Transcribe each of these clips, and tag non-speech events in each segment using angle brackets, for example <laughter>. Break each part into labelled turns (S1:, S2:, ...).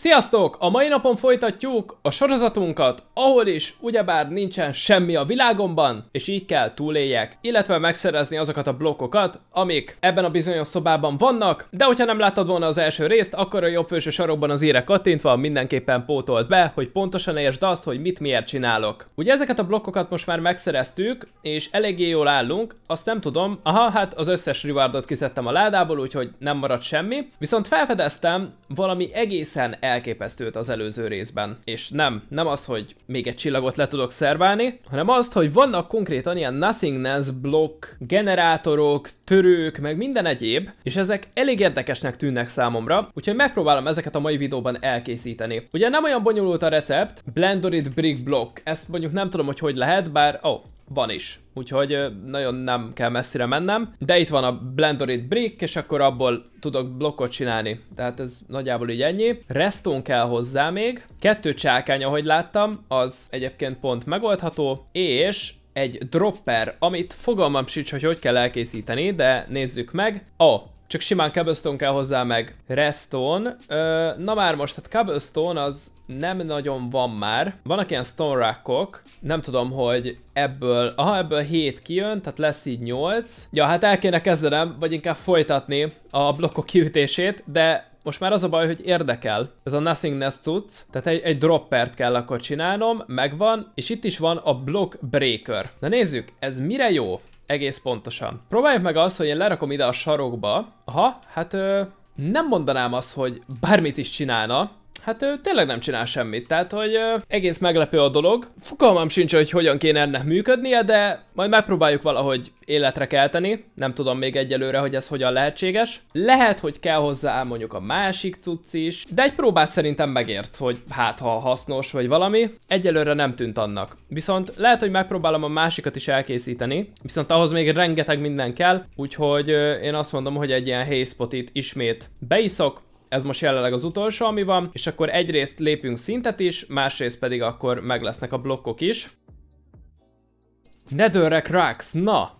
S1: Sziasztok! A mai napon folytatjuk a sorozatunkat, ahol is ugyebár nincsen semmi a világomban, és így kell túléljek, illetve megszerezni azokat a blokkokat, amik ebben a bizonyos szobában vannak, de hogyha nem láttad volna az első részt, akkor a jobb főső sarokban az íre kattintva mindenképpen pótolt be, hogy pontosan értsd azt, hogy mit miért csinálok. Ugye ezeket a blokkokat most már megszereztük, és eléggé jól állunk, azt nem tudom, aha, hát az összes rewardot kiszedtem a ládából, úgyhogy nem maradt semmi, viszont felfedeztem valami egészen elképesztőt az előző részben. És nem, nem az, hogy még egy csillagot le tudok szerválni, hanem azt, hogy vannak konkrétan ilyen nothingness block, generátorok, törők, meg minden egyéb, és ezek elég érdekesnek tűnnek számomra, úgyhogy megpróbálom ezeket a mai videóban elkészíteni. Ugye nem olyan bonyolult a recept, blendorit brick block, ezt mondjuk nem tudom, hogy hogy lehet, bár, ó, oh, van is. Úgyhogy nagyon nem kell messzire mennem. De itt van a Blendorit Brick, és akkor abból tudok blokkot csinálni. Tehát ez nagyjából így ennyi. Reston kell hozzá még. Kettő csákány, ahogy láttam, az egyébként pont megoldható. És egy dropper, amit fogalmam sincs, hogy hogy kell elkészíteni, de nézzük meg. Ó, oh, csak simán cobblestone kell hozzá meg. Reston. na már most, hát cobblestone az nem nagyon van már. Vannak ilyen stone rockok, nem tudom, hogy ebből, aha, ebből 7 kijön, tehát lesz így 8. Ja, hát el kéne kezdenem, vagy inkább folytatni a blokkok kiütését, de most már az a baj, hogy érdekel ez a nothingness cucc, tehát egy, egy droppert kell akkor csinálnom, megvan, és itt is van a block breaker. Na nézzük, ez mire jó? Egész pontosan. Próbáljuk meg azt, hogy én lerakom ide a sarokba. Aha, hát ö, nem mondanám azt, hogy bármit is csinálna, hát ő tényleg nem csinál semmit, tehát hogy ö, egész meglepő a dolog. Fogalmam sincs, hogy hogyan kéne ennek működnie, de majd megpróbáljuk valahogy életre kelteni. Nem tudom még egyelőre, hogy ez hogyan lehetséges. Lehet, hogy kell hozzá mondjuk a másik cucc is, de egy próbát szerintem megért, hogy hát ha hasznos vagy valami. Egyelőre nem tűnt annak. Viszont lehet, hogy megpróbálom a másikat is elkészíteni, viszont ahhoz még rengeteg minden kell, úgyhogy ö, én azt mondom, hogy egy ilyen helyszpotit ismét beiszok, ez most jelenleg az utolsó, ami van, és akkor egyrészt lépünk szintet is, másrészt pedig akkor meg lesznek a blokkok is. Nedőrek Rax, na!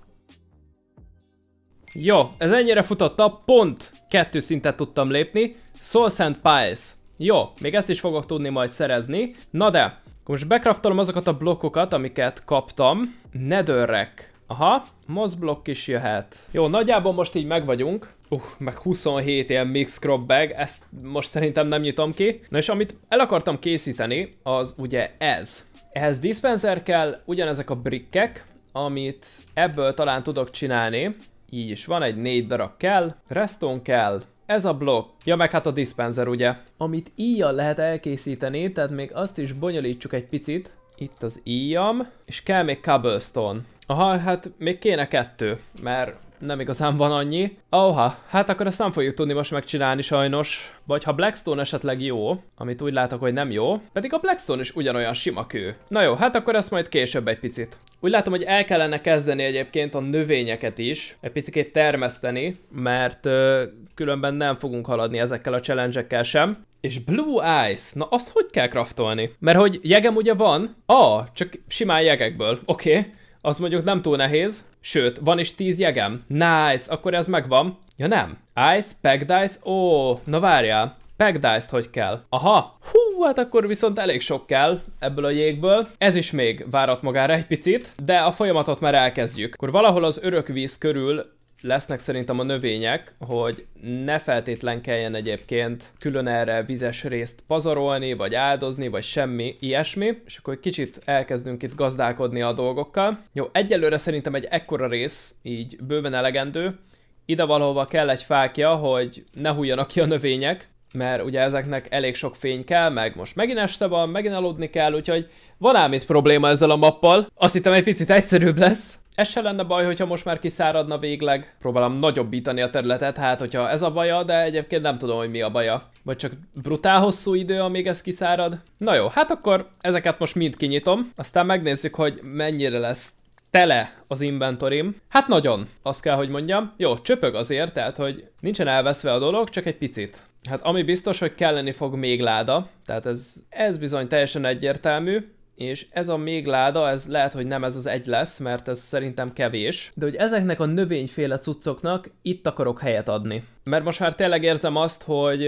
S1: Jó, ez ennyire futotta, pont kettő szintet tudtam lépni. Soul Sand Piles. Jó, még ezt is fogok tudni majd szerezni. Na de, most bekraftolom azokat a blokkokat, amiket kaptam. nedőrek. Aha, mozblokk is jöhet. Jó, nagyjából most így meg vagyunk. Uh, meg 27 ilyen mix crop bag, ezt most szerintem nem nyitom ki. Na és amit el akartam készíteni, az ugye ez. Ehhez dispenser kell, ugyanezek a brickek, amit ebből talán tudok csinálni. Így is van, egy négy darab kell. Reston kell, ez a blokk, ja meg hát a dispenser ugye, amit íjjal lehet elkészíteni, tehát még azt is bonyolítsuk egy picit. Itt az íjam, és kell még cobblestone. Aha, hát még kéne kettő, mert nem igazán van annyi. Oha, hát akkor ezt nem fogjuk tudni most megcsinálni sajnos. Vagy ha Blackstone esetleg jó, amit úgy látok, hogy nem jó, pedig a Blackstone is ugyanolyan sima kő. Na jó, hát akkor ezt majd később egy picit. Úgy látom, hogy el kellene kezdeni egyébként a növényeket is, egy picit termeszteni, mert ö, különben nem fogunk haladni ezekkel a challenge sem. És Blue Ice, na azt hogy kell kraftolni? Mert hogy jegem ugye van, ah, csak simán jegekből, oké, okay. az mondjuk nem túl nehéz, sőt, van is 10 jegem, nice, akkor ez megvan. Ja nem, ice, pack dice, ó, oh, na várjál, pack dice hogy kell? Aha, hú, hát akkor viszont elég sok kell ebből a jégből. Ez is még várat magára egy picit, de a folyamatot már elkezdjük. Akkor valahol az örök víz körül lesznek szerintem a növények, hogy ne feltétlen kelljen egyébként külön erre vizes részt pazarolni, vagy áldozni, vagy semmi ilyesmi, és akkor egy kicsit elkezdünk itt gazdálkodni a dolgokkal. Jó, egyelőre szerintem egy ekkora rész így bőven elegendő, ide valahova kell egy fákja, hogy ne hújjanak ki a növények, mert ugye ezeknek elég sok fény kell, meg most megint este van, megint aludni kell, úgyhogy van ám itt probléma ezzel a mappal. Azt hittem egy picit egyszerűbb lesz, ez se lenne baj, hogyha most már kiszáradna végleg. Próbálom nagyobbítani a területet, hát hogyha ez a baja, de egyébként nem tudom, hogy mi a baja. Vagy csak brutál hosszú idő, amíg ez kiszárad. Na jó, hát akkor ezeket most mind kinyitom, aztán megnézzük, hogy mennyire lesz tele az inventorim. Hát nagyon, azt kell, hogy mondjam. Jó, csöpög azért, tehát, hogy nincsen elveszve a dolog, csak egy picit. Hát ami biztos, hogy kelleni fog még láda, tehát ez, ez bizony teljesen egyértelmű és ez a még láda, ez lehet, hogy nem ez az egy lesz, mert ez szerintem kevés, de hogy ezeknek a növényféle cuccoknak itt akarok helyet adni. Mert most már tényleg érzem azt, hogy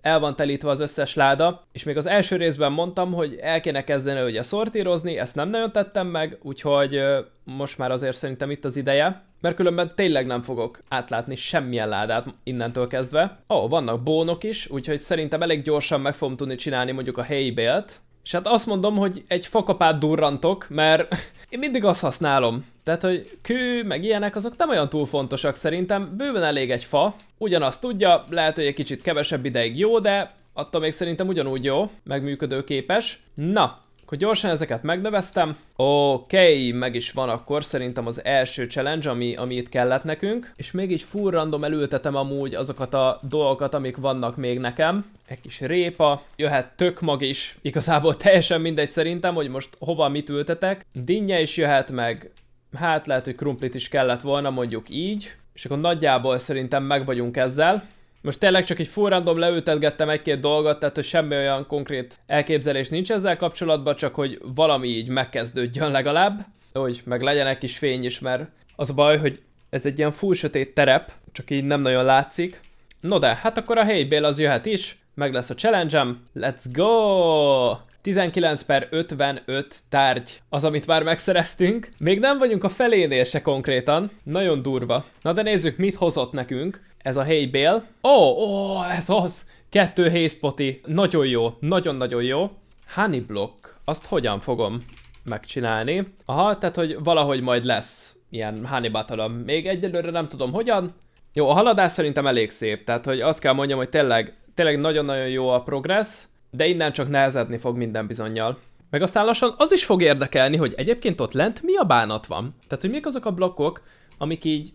S1: el van telítve az összes láda, és még az első részben mondtam, hogy el kéne kezdeni ugye szortírozni, ezt nem nagyon tettem meg, úgyhogy most már azért szerintem itt az ideje, mert különben tényleg nem fogok átlátni semmilyen ládát innentől kezdve. Ó, oh, vannak bónok is, úgyhogy szerintem elég gyorsan meg fogom tudni csinálni mondjuk a helyi bélt, és hát azt mondom, hogy egy fakapát durrantok, mert <laughs> én mindig azt használom. Tehát, hogy kő, meg ilyenek, azok nem olyan túl fontosak szerintem, bőven elég egy fa, ugyanazt tudja, lehet, hogy egy kicsit kevesebb ideig jó, de attól még szerintem ugyanúgy jó, megműködőképes. Na, akkor gyorsan ezeket megneveztem. Oké, okay, meg is van akkor szerintem az első challenge, ami, ami itt kellett nekünk. És még így full random elültetem amúgy azokat a dolgokat, amik vannak még nekem. Egy kis répa, jöhet tök mag is, igazából teljesen mindegy szerintem, hogy most hova mit ültetek. Dinnye is jöhet meg, hát lehet, hogy krumplit is kellett volna, mondjuk így. És akkor nagyjából szerintem meg vagyunk ezzel. Most tényleg csak egy full random leültetgettem egy-két dolgot, tehát hogy semmi olyan konkrét elképzelés nincs ezzel kapcsolatban, csak hogy valami így megkezdődjön legalább, hogy meg legyen egy kis fény is, mert az a baj, hogy ez egy ilyen full sötét terep, csak így nem nagyon látszik. No de, hát akkor a helybél az jöhet is, meg lesz a challenge -em. Let's go! 19 per 55 tárgy az, amit már megszereztünk. Még nem vagyunk a felénél se konkrétan. Nagyon durva. Na de nézzük, mit hozott nekünk ez a hay Ó, oh, ó, oh, ez az! Kettő hayspoti. Nagyon jó, nagyon-nagyon jó. Honey block. Azt hogyan fogom megcsinálni? Aha, tehát, hogy valahogy majd lesz ilyen honey battle Még egyelőre nem tudom hogyan. Jó, a haladás szerintem elég szép, tehát hogy azt kell mondjam, hogy tényleg, tényleg nagyon-nagyon jó a progress de innen csak nehezedni fog minden bizonyal. Meg aztán lassan az is fog érdekelni, hogy egyébként ott lent mi a bánat van. Tehát, hogy mik azok a blokkok, amik így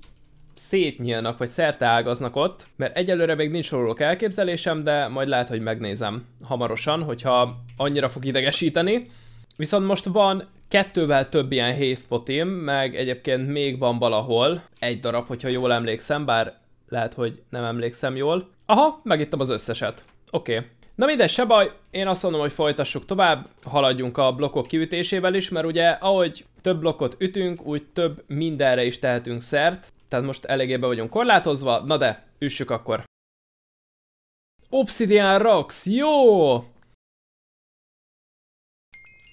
S1: szétnyílnak, vagy ágaznak ott, mert egyelőre még nincs róluk elképzelésem, de majd lehet, hogy megnézem hamarosan, hogyha annyira fog idegesíteni. Viszont most van kettővel több ilyen hészpotim, meg egyébként még van valahol egy darab, hogyha jól emlékszem, bár lehet, hogy nem emlékszem jól. Aha, megittem az összeset. Oké. Okay. Na minden, se baj, én azt mondom, hogy folytassuk tovább, haladjunk a blokkok kiütésével is, mert ugye ahogy több blokkot ütünk, úgy több mindenre is tehetünk szert, tehát most eléggé be vagyunk korlátozva, na de, üssük akkor. Obsidian Rocks, jó!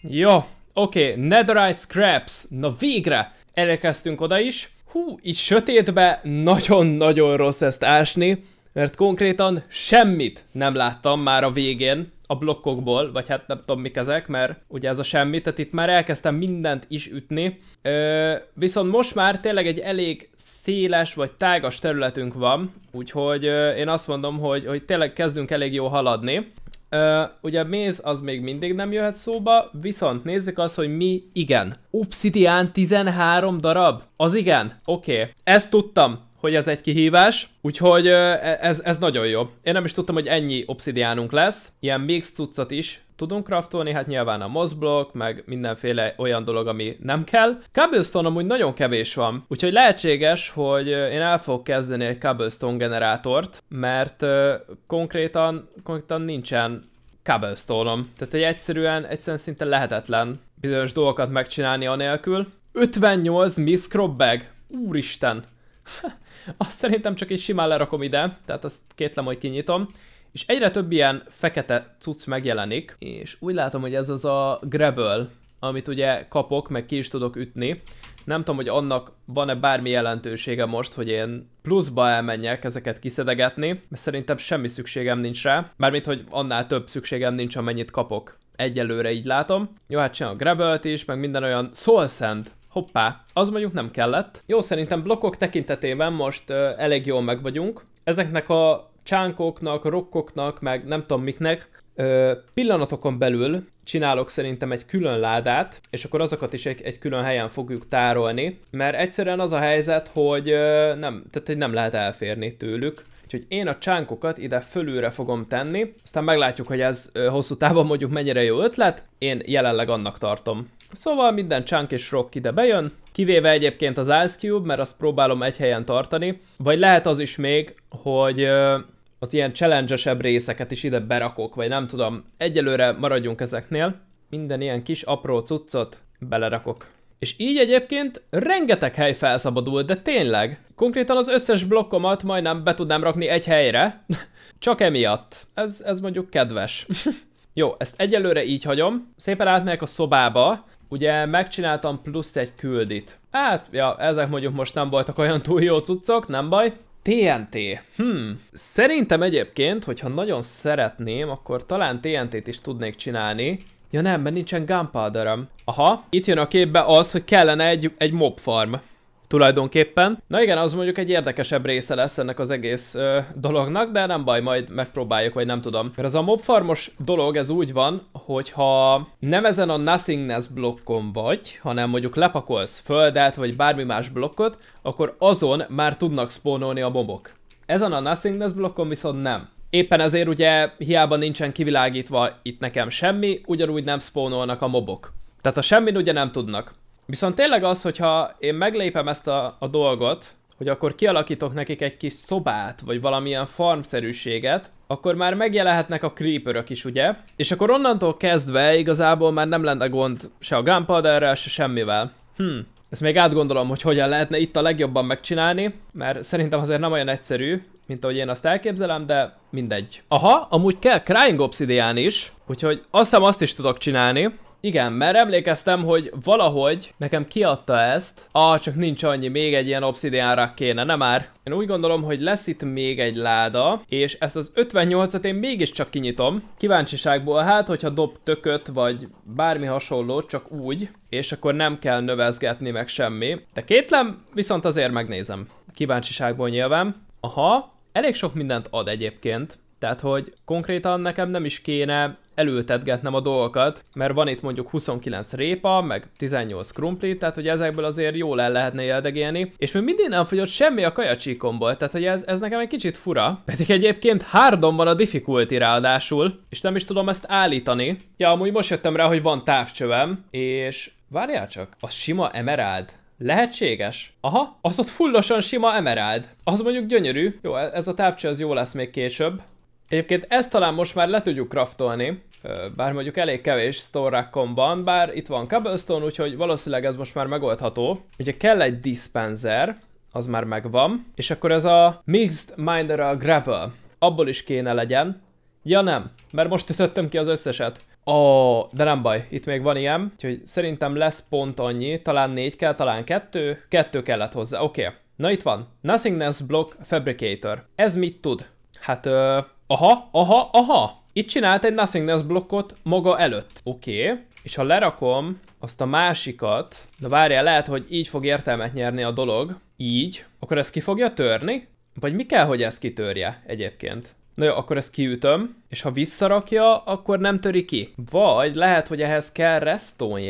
S1: Jó, oké, okay, Netherite Scraps, na végre! Elérkeztünk oda is. Hú, így sötétbe nagyon-nagyon rossz ezt ásni mert konkrétan semmit nem láttam már a végén a blokkokból, vagy hát nem tudom mik ezek, mert ugye ez a semmi, tehát itt már elkezdtem mindent is ütni. Ö, viszont most már tényleg egy elég széles vagy tágas területünk van, úgyhogy ö, én azt mondom, hogy, hogy tényleg kezdünk elég jó haladni. Ö, ugye méz az még mindig nem jöhet szóba, viszont nézzük azt, hogy mi igen. Obsidian 13 darab? Az igen? Oké. Okay. Ezt tudtam hogy ez egy kihívás, úgyhogy e, ez, ez nagyon jó. Én nem is tudtam, hogy ennyi obszidiánunk lesz, ilyen mix cuccot is tudunk craftolni, hát nyilván a mozblok, meg mindenféle olyan dolog, ami nem kell. Cobblestone amúgy nagyon kevés van, úgyhogy lehetséges, hogy én el fogok kezdeni egy cobblestone generátort, mert konkrétan, konkrétan nincsen cobblestone-om. Tehát egy egyszerűen, egyszerűen szinte lehetetlen bizonyos dolgokat megcsinálni anélkül. 58 miscrop bag! Úristen! <laughs> azt szerintem csak egy simán lerakom ide, tehát azt kétlem, hogy kinyitom. És egyre több ilyen fekete cucc megjelenik, és úgy látom, hogy ez az a gravel, amit ugye kapok, meg ki is tudok ütni. Nem tudom, hogy annak van-e bármi jelentősége most, hogy én pluszba elmenjek ezeket kiszedegetni, mert szerintem semmi szükségem nincs rá, mármint, hogy annál több szükségem nincs, amennyit kapok. Egyelőre így látom. Jó, hát csinál a grabbelt is, meg minden olyan soul sand Hoppá, az mondjuk nem kellett. Jó, szerintem blokkok tekintetében most ö, elég jól meg vagyunk. Ezeknek a csánkoknak, rokkoknak, meg nem tudom miknek Ö, pillanatokon belül csinálok szerintem egy külön ládát, és akkor azokat is egy, egy külön helyen fogjuk tárolni, mert egyszerűen az a helyzet, hogy ö, nem, tehát hogy nem lehet elférni tőlük. Úgyhogy én a csánkokat ide fölülre fogom tenni, aztán meglátjuk, hogy ez ö, hosszú távon mondjuk mennyire jó ötlet, én jelenleg annak tartom. Szóval minden chunk és rock ide bejön, kivéve egyébként az Ice Cube, mert azt próbálom egy helyen tartani, vagy lehet az is még, hogy az ilyen challenge részeket is ide berakok, vagy nem tudom, egyelőre maradjunk ezeknél, minden ilyen kis apró cuccot belerakok. És így egyébként rengeteg hely felszabadult, de tényleg. Konkrétan az összes blokkomat majdnem be tudnám rakni egy helyre. <laughs> Csak emiatt. Ez, ez mondjuk kedves. <laughs> Jó, ezt egyelőre így hagyom. Szépen átmegyek a szobába, Ugye megcsináltam plusz egy küldit. Hát, ja, ezek mondjuk most nem voltak olyan túl jó cuccok, nem baj. TNT. Hmm. Szerintem egyébként, hogyha nagyon szeretném, akkor talán TNT-t is tudnék csinálni. Ja nem, mert nincsen gunpowder -em. Aha, itt jön a képbe az, hogy kellene egy, egy mob farm tulajdonképpen. Na igen, az mondjuk egy érdekesebb része lesz ennek az egész ö, dolognak, de nem baj, majd megpróbáljuk, vagy nem tudom. Mert ez a mobfarmos dolog, ez úgy van, hogyha nem ezen a nothingness blokkon vagy, hanem mondjuk lepakolsz földet, vagy bármi más blokkot, akkor azon már tudnak spónolni a mobok. Ezen a nothingness blokkon viszont nem. Éppen ezért ugye hiába nincsen kivilágítva itt nekem semmi, ugyanúgy nem spónolnak a mobok. Tehát a semmin ugye nem tudnak. Viszont tényleg az, hogyha én meglépem ezt a, a dolgot, hogy akkor kialakítok nekik egy kis szobát, vagy valamilyen farmszerűséget, akkor már megjelenhetnek a creeperök is, ugye? És akkor onnantól kezdve igazából már nem lenne gond se a gunpowderrel, se semmivel. Hm, ezt még átgondolom, hogy hogyan lehetne itt a legjobban megcsinálni, mert szerintem azért nem olyan egyszerű, mint ahogy én azt elképzelem, de mindegy. Aha, amúgy kell Crying Obsidian is, úgyhogy azt hiszem azt is tudok csinálni, igen, mert emlékeztem, hogy valahogy nekem kiadta ezt. Ah, csak nincs annyi, még egy ilyen obszidiánra kéne, nem már? Én úgy gondolom, hogy lesz itt még egy láda, és ezt az 58-at én mégiscsak kinyitom. Kíváncsiságból hát, hogyha dob tököt, vagy bármi hasonló, csak úgy, és akkor nem kell növezgetni meg semmi. De kétlem, viszont azért megnézem. Kíváncsiságból nyilván. Aha, elég sok mindent ad egyébként. Tehát, hogy konkrétan nekem nem is kéne elültetgetnem a dolgokat, mert van itt mondjuk 29 répa, meg 18 krumpli, tehát hogy ezekből azért jól el lehetne éldegélni, és még mindig nem fogyott semmi a kajacsíkomból, tehát hogy ez, ez nekem egy kicsit fura, pedig egyébként hárdon van a difficulty ráadásul, és nem is tudom ezt állítani. Ja, amúgy most jöttem rá, hogy van távcsövem, és várjál csak, az sima emerald. Lehetséges? Aha, az ott fullosan sima emerald. Az mondjuk gyönyörű. Jó, e- ez a távcső az jó lesz még később. Egyébként ezt talán most már le tudjuk kraftolni, bár mondjuk elég kevés store van, bár itt van cobblestone, úgyhogy valószínűleg ez most már megoldható. Ugye kell egy dispenser, az már megvan, és akkor ez a Mixed Mineral Gravel, abból is kéne legyen. Ja nem, mert most ütöttem ki az összeset. Ó, oh, de nem baj, itt még van ilyen, úgyhogy szerintem lesz pont annyi, talán négy kell, talán kettő, kettő kellett hozzá, oké. Okay. Na itt van, Nothingness Block Fabricator. Ez mit tud? Hát ö, Aha, aha, aha! Itt csinált egy nothingness blokkot maga előtt. Oké. Okay. És ha lerakom azt a másikat, de várjál, lehet, hogy így fog értelmet nyerni a dolog, így, akkor ez ki fogja törni? Vagy mi kell, hogy ez kitörje egyébként? Na jó, akkor ezt kiütöm, és ha visszarakja, akkor nem töri ki. Vagy lehet, hogy ehhez kell reston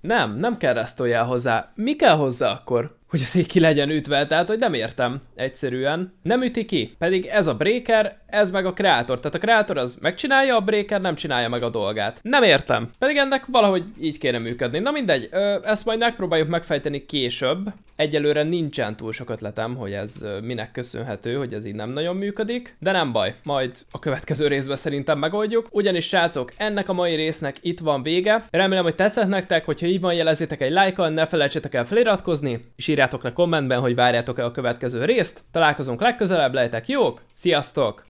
S1: Nem, nem kell reston hozzá. Mi kell hozzá akkor? hogy az szék ki legyen ütve, tehát hogy nem értem egyszerűen. Nem üti ki, pedig ez a breaker, ez meg a kreátor, tehát a kreátor az megcsinálja, a breaker nem csinálja meg a dolgát. Nem értem, pedig ennek valahogy így kéne működni. Na mindegy, ö, ezt majd megpróbáljuk megfejteni később. Egyelőre nincsen túl sok ötletem, hogy ez minek köszönhető, hogy ez így nem nagyon működik, de nem baj, majd a következő részben szerintem megoldjuk. Ugyanis srácok, ennek a mai résznek itt van vége. Remélem, hogy tetszett nektek, hogyha így van, jelezzétek egy like like-on, ne felejtsétek el feliratkozni, és írjátok írjátok le kommentben, hogy várjátok-e a következő részt. Találkozunk legközelebb, lehetek jók, sziasztok!